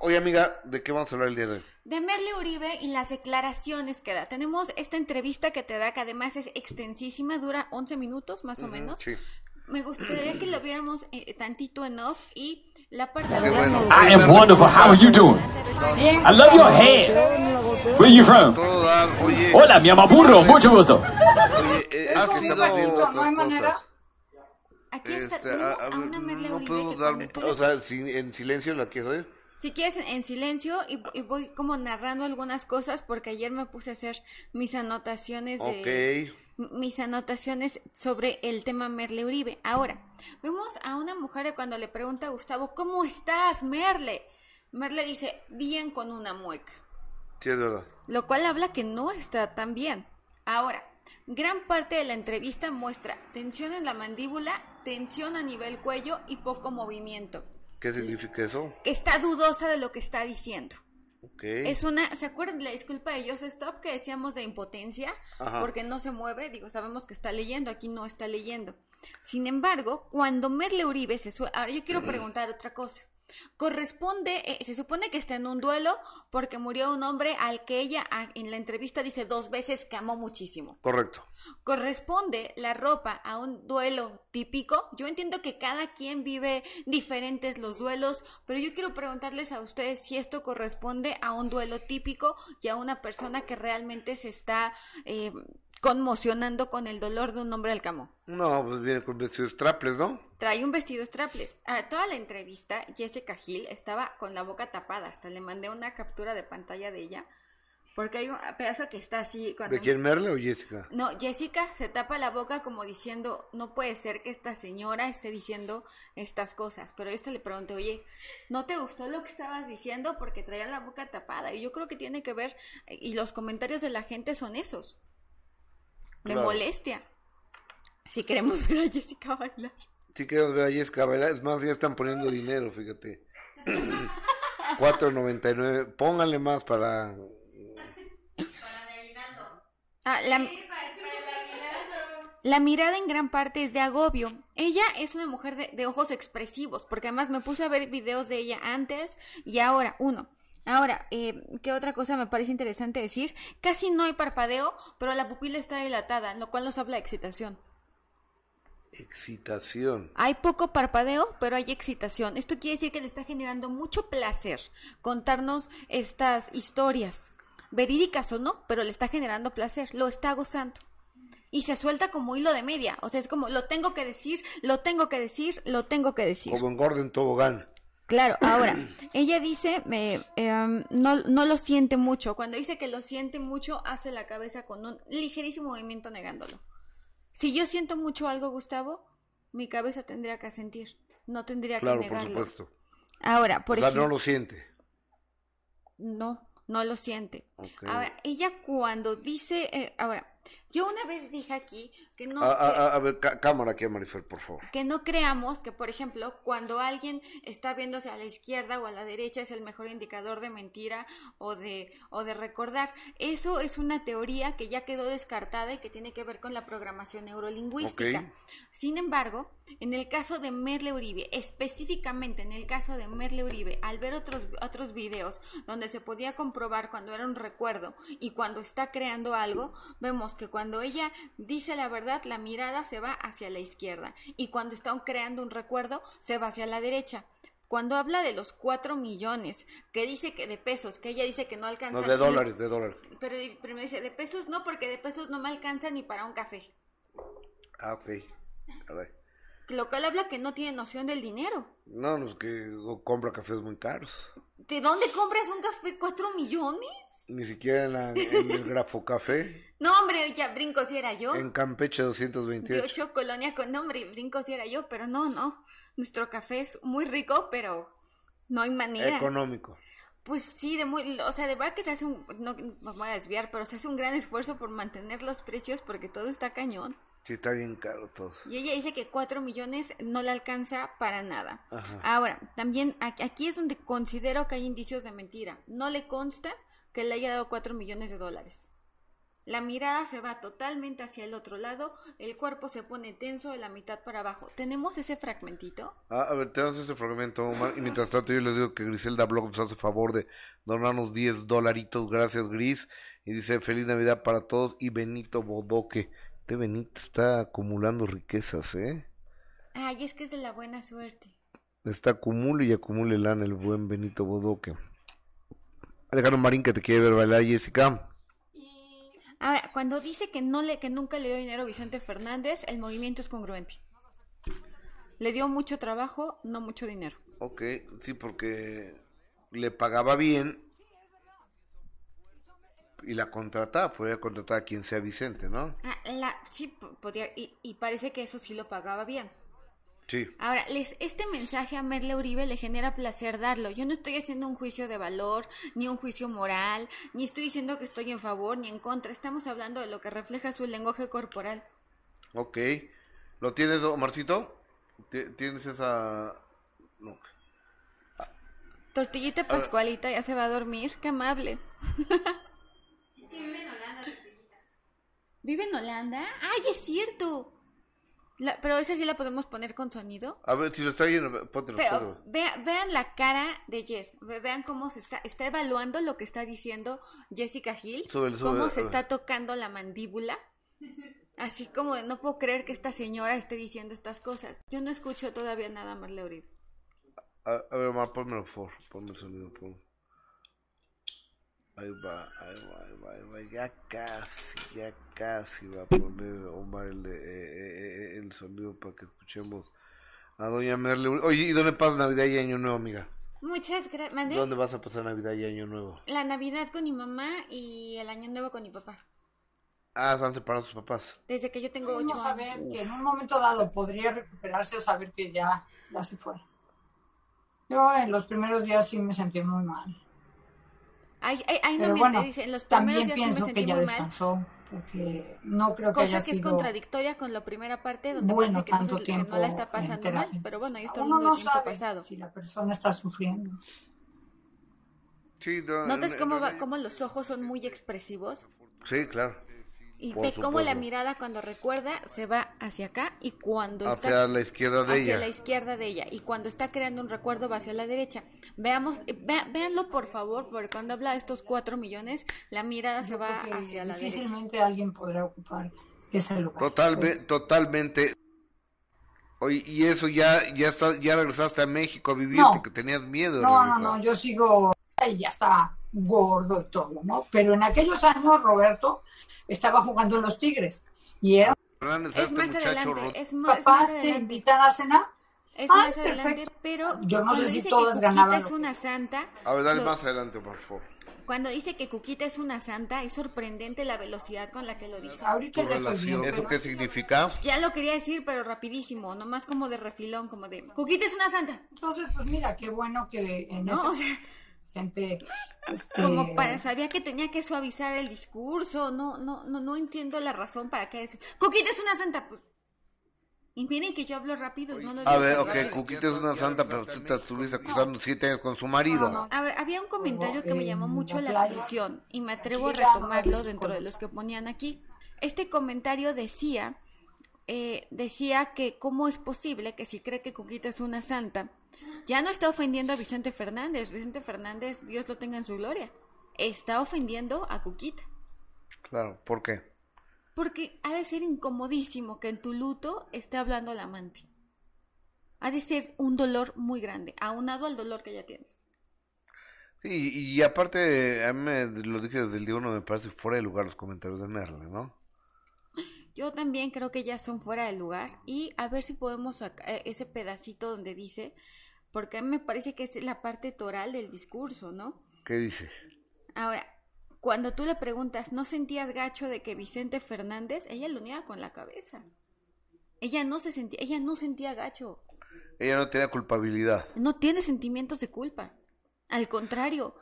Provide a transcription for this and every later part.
Oye, amiga, ¿de qué vamos a hablar el día de hoy? De Merle Uribe y las declaraciones que da. Tenemos esta entrevista que te da, que además es extensísima, dura 11 minutos más o menos. Me gustaría que lo viéramos eh, tantito en off y la parte de bueno. I am wonderful. How are you doing? I love your hair. Where are you from? Hola, mi amaburro. Mucho gusto. ¿No manera? Aquí está, este, a, una no podemos dar, o sea, en silencio la quieres oír si quieres en silencio y, voy como narrando algunas cosas porque ayer me puse a hacer mis anotaciones de, mis anotaciones sobre el tema Merle Uribe. Ahora, vemos a una mujer cuando le pregunta a Gustavo, ¿cómo estás, Merle? Merle dice, bien con una mueca. Sí, es verdad. Lo cual habla que no está tan bien. Ahora, gran parte de la entrevista muestra tensión en la mandíbula, tensión a nivel cuello y poco movimiento. ¿Qué significa eso? Que está dudosa de lo que está diciendo. Es una, ¿se acuerdan la disculpa de Joseph Stop que decíamos de impotencia? Porque no se mueve, digo, sabemos que está leyendo, aquí no está leyendo. Sin embargo, cuando Merle Uribe se suelta, ahora yo quiero preguntar otra cosa. Corresponde, eh, se supone que está en un duelo porque murió un hombre al que ella ah, en la entrevista dice dos veces que amó muchísimo. Correcto. Corresponde la ropa a un duelo típico. Yo entiendo que cada quien vive diferentes los duelos, pero yo quiero preguntarles a ustedes si esto corresponde a un duelo típico y a una persona que realmente se está... Eh, conmocionando con el dolor de un hombre al camo. No, pues viene con vestidos traples, ¿no? Trae un vestido traples. A toda la entrevista, Jessica Gil estaba con la boca tapada. Hasta le mandé una captura de pantalla de ella. Porque hay un pedazo que está así. Cuando... ¿De quién, Merle o Jessica? No, Jessica se tapa la boca como diciendo: No puede ser que esta señora esté diciendo estas cosas. Pero esta le pregunté: Oye, ¿no te gustó lo que estabas diciendo? Porque traía la boca tapada. Y yo creo que tiene que ver. Eh, y los comentarios de la gente son esos. Me molestia. Si queremos ver a Jessica bailar. Si queremos ver a Jessica bailar, es más, ya están poniendo dinero, fíjate. 4.99, pónganle más para... Ah, la... La mirada en gran parte es de agobio. Ella es una mujer de, de, ojos expresivos, porque además me puse a ver videos de ella antes y ahora. Uno, Ahora, eh, ¿qué otra cosa me parece interesante decir? Casi no hay parpadeo, pero la pupila está dilatada, lo cual nos habla de excitación. Excitación. Hay poco parpadeo, pero hay excitación. Esto quiere decir que le está generando mucho placer contarnos estas historias, verídicas o no, pero le está generando placer, lo está gozando. Y se suelta como hilo de media, o sea, es como, lo tengo que decir, lo tengo que decir, lo tengo que decir. Como en Gordon Tobogán. Claro, ahora, ella dice, em, no, lo siente mucho. Cuando dice que lo siente mucho, hace la cabeza con un ligerísimo movimiento negándolo. Si yo siento mucho algo, Gustavo, mi cabeza tendría que sentir, no tendría que negarlo. por supuesto. Ahora, por o sea, no lo siente. No, no lo siente. Ahora, ella cuando dice, eh, ahora, yo una vez dije aquí que no... A, ver, cámara aquí, por favor. Que no creamos que, por ejemplo, cuando alguien está viéndose a la izquierda o a la derecha es el mejor indicador de mentira o de, o de recordar. Eso es una teoría que ya quedó descartada y que tiene que ver con la programación neurolingüística. Sin embargo, en el caso de Merle Uribe, específicamente en el caso de Merle Uribe, al ver otros, otros videos donde se podía comprobar cuando era un recuerdo y cuando está creando algo, vemos que cuando cuando ella dice la verdad, la mirada se va hacia la izquierda y cuando están creando un recuerdo, se va hacia la derecha. Cuando habla de los cuatro millones, que dice que de pesos, que ella dice que no alcanza. No, de dólares, de dólares. Pero, pero me dice, de pesos no, porque de pesos no me alcanza ni para un café. Ah, ok. A ver lo habla que no tiene noción del dinero. No, los que compra cafés muy caros. ¿De dónde compras un café? ¿Cuatro millones? Ni siquiera en, el Grafo Café. no, hombre, ya brinco si era yo. En Campeche 228. Ocho colonia con nombre, brinco si era yo, pero no, no. Nuestro café es muy rico, pero no hay manera. Económico. Pues sí, de muy, o sea, de verdad que se hace un, no voy a desviar, pero se hace un gran esfuerzo por mantener los precios porque todo está cañón. Sí, está bien caro todo. Y ella dice que cuatro millones no le alcanza para nada. Ahora, también aquí es donde considero que hay indicios de mentira. No le consta que le haya dado Cuatro millones de dólares. La mirada se va totalmente hacia el otro lado, el cuerpo se pone tenso de la mitad para abajo. ¿Tenemos ese fragmentito? Ah, a ver, tenemos ese fragmento, Y mientras tanto, yo les digo que Griselda Blog nos hace favor de donarnos diez dolaritos. Gracias, Gris. Y dice: Feliz Navidad para todos y Benito Bodoque. Benito está acumulando riquezas, ¿eh? Ay, es que es de la buena suerte. Está acumule y acumule lana el buen Benito Bodoque. Alejandro Marín que te quiere ver bailar, Jessica. Ahora, cuando dice que, no le, que nunca le dio dinero a Vicente Fernández, el movimiento es congruente. Le dio mucho trabajo, no mucho dinero. Ok, sí, porque le pagaba bien y la contrataba, podía contratar a quien sea Vicente, ¿no? Ah, la, sí, podía, y, parece que eso sí lo pagaba bien. Sí. Ahora, les, este mensaje a Merle Uribe le genera placer darlo. Yo no estoy haciendo un juicio de valor, ni un juicio moral, ni estoy diciendo que estoy en favor ni en contra. Estamos hablando de lo que refleja su lenguaje corporal. Ok. ¿Lo tienes, Marcito? ¿Tienes esa...? No. Tortillita Pascualita ya se va a dormir. Qué amable. ¿Vive en Holanda? ¡Ay, es cierto! pero esa sí la podemos poner con sonido. A ver, si lo está viendo póntelo. Pero vean la cara de Jess. Vean cómo se está, está evaluando lo que está diciendo Jessica Hill. cómo se está tocando la mandíbula. Así como no puedo creer que esta señora esté diciendo estas cosas. Yo no escucho todavía nada Marle Uribe. A, ver, Mar, ponmelo por favor. Ponme el sonido, por favor. Ahí va, ahí va, ahí va, Ya casi, ya casi va a poner Omar el, eh, eh, eh, sonido para que escuchemos a Doña Merle. Oye, ¿y dónde pasas Navidad y Año Nuevo, amiga? Muchas gracias. ¿Dónde vas a pasar Navidad y Año Nuevo? La Navidad con mi mamá y el Año Nuevo con mi papá. Ah, ¿están separados sus papás. Desde que yo tengo ocho años. que en un momento dado podría recuperarse a saber que ya, ya se fue. Yo en los primeros días sí me sentí muy mal. Ay, ahí no Pero dicen, los primeros también días pienso sí me que ya descansó. porque no creo que cosa haya que es contradictoria con la primera parte donde bueno, que, tanto eh, tiempo no la está pasando mal pero bueno ahí está no sabe pasado si la persona está sufriendo sí, no, notas cómo va, cómo los ojos son muy expresivos sí claro y ve cómo la mirada cuando recuerda se va hacia acá y cuando hacia la izquierda de hacia la izquierda de ella y cuando está creando un recuerdo va hacia la derecha. Veamos, eh, véanlo por favor, porque cuando habla de estos cuatro millones, la mirada se va hacia la derecha. Difícilmente alguien podrá ocupar ese lugar. totalmente totalmente. Oye, y eso ya, ya está, ya regresaste a México a vivir porque tenías miedo. No, no, no, yo sigo y ya está gordo y todo, ¿no? Pero en aquellos años Roberto estaba jugando en los Tigres y era... Es, más adelante, es, más, adelante, te a cenar? Es ah, más perfecto. adelante, pero... Yo no sé si todas ganaban. es una santa... A ver, dale más adelante, por favor. Cuando dice que Cuquita es una santa, es sorprendente la velocidad con la que lo dice. Ahorita ¿Eso qué significa? Ya lo quería decir, pero rapidísimo, nomás como de refilón, como de Cuquita es una santa. Entonces, pues mira, qué bueno que en ¿No? o sea, gente este, como para sabía que tenía que suavizar el discurso no no no no entiendo la razón para que decir Coquita es una santa pues. y miren que yo hablo rápido no lo digo a ver ok Coquita es una santa pero tú te estuviste acusando siete años con su marido a ver había un comentario que me llamó eh, mucho la atención y me atrevo a retomarlo dentro de los que ponían aquí este comentario decía eh, decía que cómo es posible que si cree que Cuquita es una santa ya no está ofendiendo a Vicente Fernández. Vicente Fernández, Dios lo tenga en su gloria. Está ofendiendo a Cuquita. Claro, ¿por qué? Porque ha de ser incomodísimo que en tu luto esté hablando la amante. Ha de ser un dolor muy grande, aunado al dolor que ya tienes. Sí, y aparte, a mí me lo dije desde el día uno, me parece fuera de lugar los comentarios de Merle, ¿no? Yo también creo que ya son fuera de lugar y a ver si podemos sacar eh, ese pedacito donde dice porque a me parece que es la parte toral del discurso, ¿no? ¿Qué dice? Ahora, cuando tú le preguntas, ¿no sentías gacho de que Vicente Fernández, ella lo unía con la cabeza? Ella no se sentía, ella no sentía gacho. Ella no tenía culpabilidad. No tiene sentimientos de culpa. Al contrario,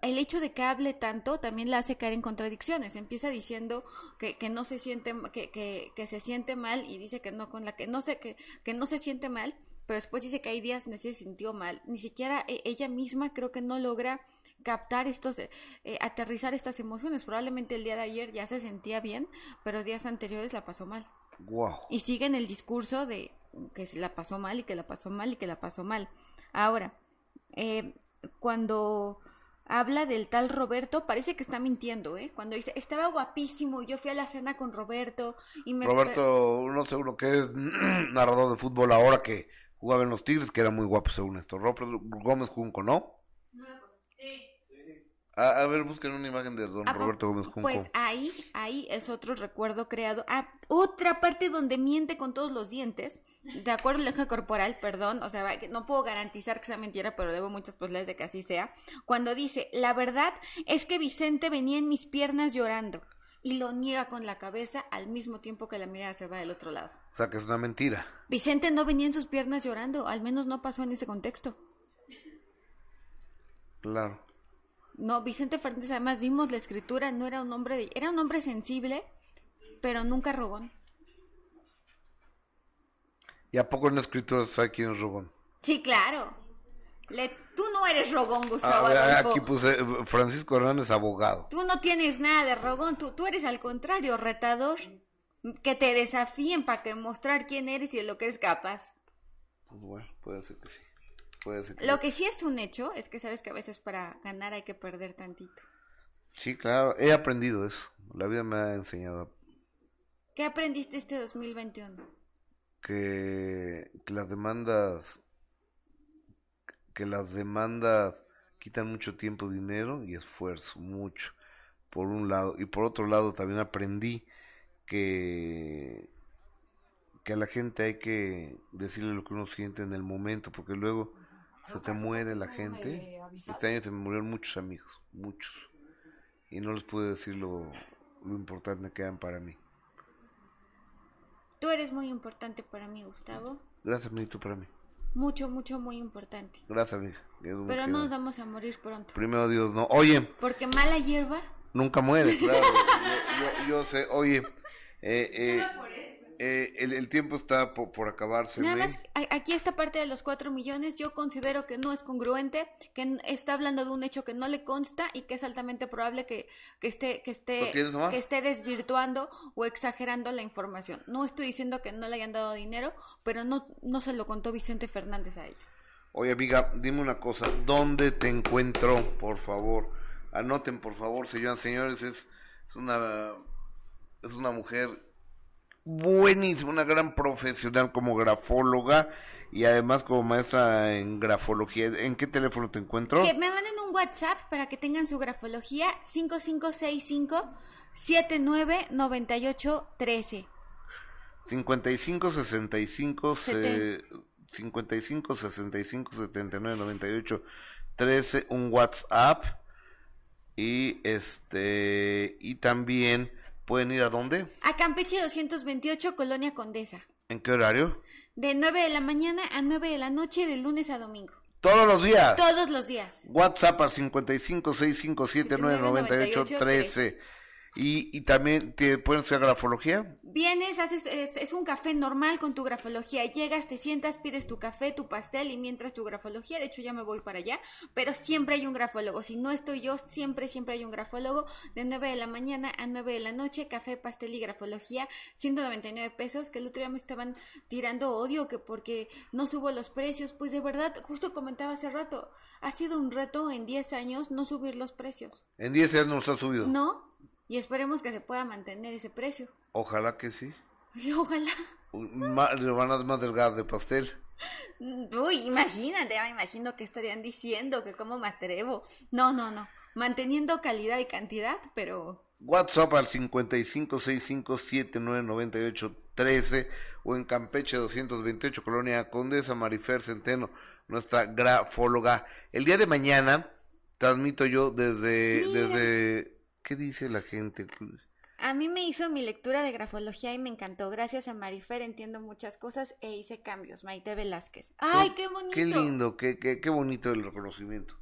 el hecho de que hable tanto también la hace caer en contradicciones. Empieza diciendo que, no se siente, que, se siente mal y dice que no con la que no se, que, que no se siente mal pero después dice que hay días en que se sintió mal. Ni siquiera eh, ella misma creo que no logra captar estos, eh, eh, aterrizar estas emociones. Probablemente el día de ayer ya se sentía bien, pero días anteriores la pasó mal. Wow. Y sigue en el discurso de que se la pasó mal y que la pasó mal y que la pasó mal. Ahora, cuando habla del tal Roberto, parece que está mintiendo, ¿eh? Cuando dice, estaba guapísimo, y yo fui a la cena con Roberto y me... Roberto, no sé que es narrador de fútbol ahora que jugaba en los Tigres, que era muy guapo según esto. Roberto Gómez Junco, ¿no? Ah, a, ver, busquen una imagen de don ah, Roberto Gómez Junco. Pues ahí, ahí es otro recuerdo creado. Ah, otra parte donde miente con todos los dientes, de acuerdo al eje corporal, perdón, o sea, no puedo garantizar que sea mentira, pero debo muchas posibilidades de que así sea. Cuando dice, la verdad es que Vicente venía en mis piernas llorando y lo niega con la cabeza al mismo tiempo que la mirada se va del otro lado. O sea, que es una mentira. Vicente no venía en sus piernas llorando, al menos no pasó en ese contexto. Claro. No, Vicente Fernández, además vimos la escritura, no era un hombre era un hombre sensible, pero nunca rogón. ¿Y a poco en la escritura sabe quién es rogón? Sí, claro. Le, tú no eres rogón, Gustavo. aquí puse Francisco Hernández, abogado. Tú no tienes nada de rogón, tú, tú eres al contrario, retador que te desafíen para que mostrar quién eres y de lo que eres capaz. Pues bueno, puede ser que sí. Puede ser lo que sí es un hecho es que sabes que a veces para ganar hay que perder tantito. Sí, claro, he aprendido eso. La vida me ha enseñado. ¿Qué aprendiste este 2021? Que, que las demandas que las demandas quitan mucho tiempo, dinero y esfuerzo, mucho, por un lado. Y por otro lado, también aprendí que, a la gente hay que decirle lo que uno siente en el momento, porque luego se te muere la gente. Este año se me murieron muchos amigos, muchos. Y no les pude decir lo, importante que eran para mí. Tú eres muy importante para mí, Gustavo. Gracias, mucho para mí. Mucho, mucho, muy importante. Gracias, amiga. Pero no nos vamos a morir pronto. Primero Dios, no. Oye. Porque mala hierba. Nunca muere, claro. yo sé, oye. Eh, eh, eh el, tiempo está por, acabarse. Nada aquí esta parte de los cuatro millones yo considero que no es congruente, que está hablando de un hecho que no le consta y que es altamente probable que, esté, que, esté, que esté desvirtuando o exagerando la información. No estoy diciendo que no le hayan dado dinero, pero no, no se lo contó Vicente Fernández a ella. Oye amiga, dime una cosa, ¿dónde te encuentro, por favor? Anoten, por favor, señoras señores, es una es una mujer buenísima, una gran profesional como grafóloga y además como maestra en grafología. ¿En qué teléfono te encuentro? Que me manden un WhatsApp para que tengan su grafología 5565 799813. 55 65 55 65 79 98 13 un WhatsApp y este y también ¿Pueden ir a dónde? A Campeche 228, Colonia Condesa. ¿En qué horario? De 9 de la mañana a 9 de la noche, de lunes a domingo. ¿Todos los días? Todos los días. WhatsApp al trece. Y, también te pueden hacer grafología. Vienes, haces, es, un café normal con tu grafología. Llegas, te sientas, pides tu café, tu pastel y mientras tu grafología, de hecho ya me voy para allá, pero siempre hay un grafólogo. Si no estoy yo, siempre, siempre hay un grafólogo de 9 de la mañana a 9 de la noche, café, pastel y grafología, 199 pesos, que el otro día me estaban tirando odio que porque no subo los precios. Pues de verdad, justo comentaba hace rato, ha sido un reto en 10 años no subir los precios. En 10 años no ha subido. No, y esperemos que se pueda mantener ese precio. Ojalá que sí. Ojalá. hermanas más delgadas de pastel. Mm, uy, imagínate, me imagino que estarían diciendo que cómo me atrevo. No, no, no. Manteniendo calidad y cantidad, pero. WhatsApp al 5565799813 o en Campeche 228, Colonia Condesa Marifer Centeno, nuestra grafóloga. El día de mañana transmito yo desde, desde ¿Qué dice la gente? A mí me hizo mi lectura de grafología y me encantó. Gracias a Marifer entiendo muchas cosas e hice cambios. Maite Velázquez. ¡Ay, qué bonito! Qué lindo, qué, qué, bonito el reconocimiento.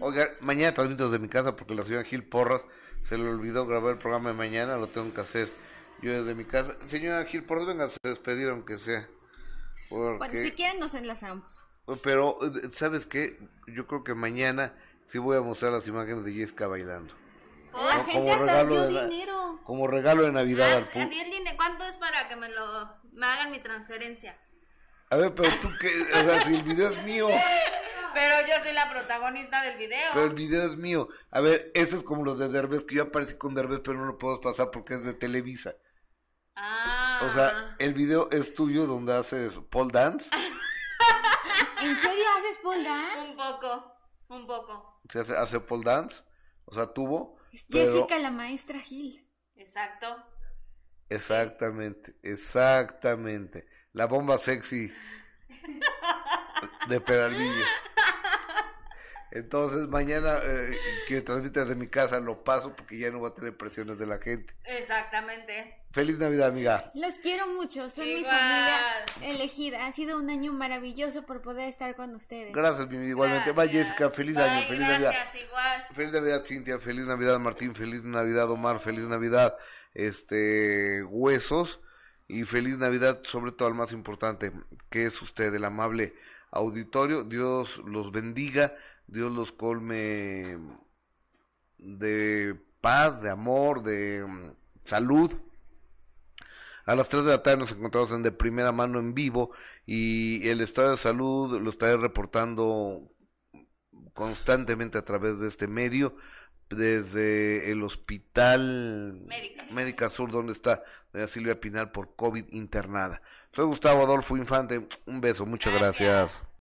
Oiga, mañana transmito desde mi casa porque la señora Gil Porras se le olvidó grabar el programa de mañana, lo tengo que hacer yo desde mi casa. Señora Gil Porras, venga a despedir aunque sea. Bueno, si quieren nos enlazamos. Pero, eh, ¿sabes qué? Yo creo que mañana sí voy a mostrar las imágenes de Jessica bailando como, regalo de Navidad ah, al ¿Cuánto es para que me lo me hagan mi transferencia? A ver, pero tú qué, o sea, si el video es mío. Pero yo soy la protagonista del video. Pero el video es mío. A ver, eso es como lo de Derbez, que yo aparecí con Derbez, pero no lo puedo pasar porque es de Televisa. Ah. O sea, el video es tuyo donde haces pole dance. ¿En serio haces pole dance? Un poco, un poco. ¿Se hace, hace pole dance? O sea, tuvo. Jessica, la maestra Gil. Exacto. Exactamente, exactamente. La bomba sexy de Peralvillo. Entonces mañana eh, que transmita desde mi casa lo paso porque ya no voy a tener presiones de la gente. Exactamente. Feliz Navidad, amiga. Los quiero mucho, son mi familia elegida. Ha sido un año maravilloso por poder estar con ustedes. Gracias, mi igualmente. Jessica, feliz año, feliz Navidad. Igual. Feliz Navidad, Cintia, feliz Navidad, Martín, feliz Navidad, Omar, feliz Navidad, este, Huesos, y feliz Navidad, sobre todo al más importante, que es usted, el amable auditorio. Dios los bendiga Dios los colme de paz, de amor, de mm, salud. A las tres de la tarde nos encontramos en de primera mano en vivo y el estado de salud lo estaré reportando constantemente a través de este medio desde el hospital Médica, Sur donde está doña Silvia Pinal por COVID internada. Soy Gustavo Adolfo Infante, un beso, muchas gracias.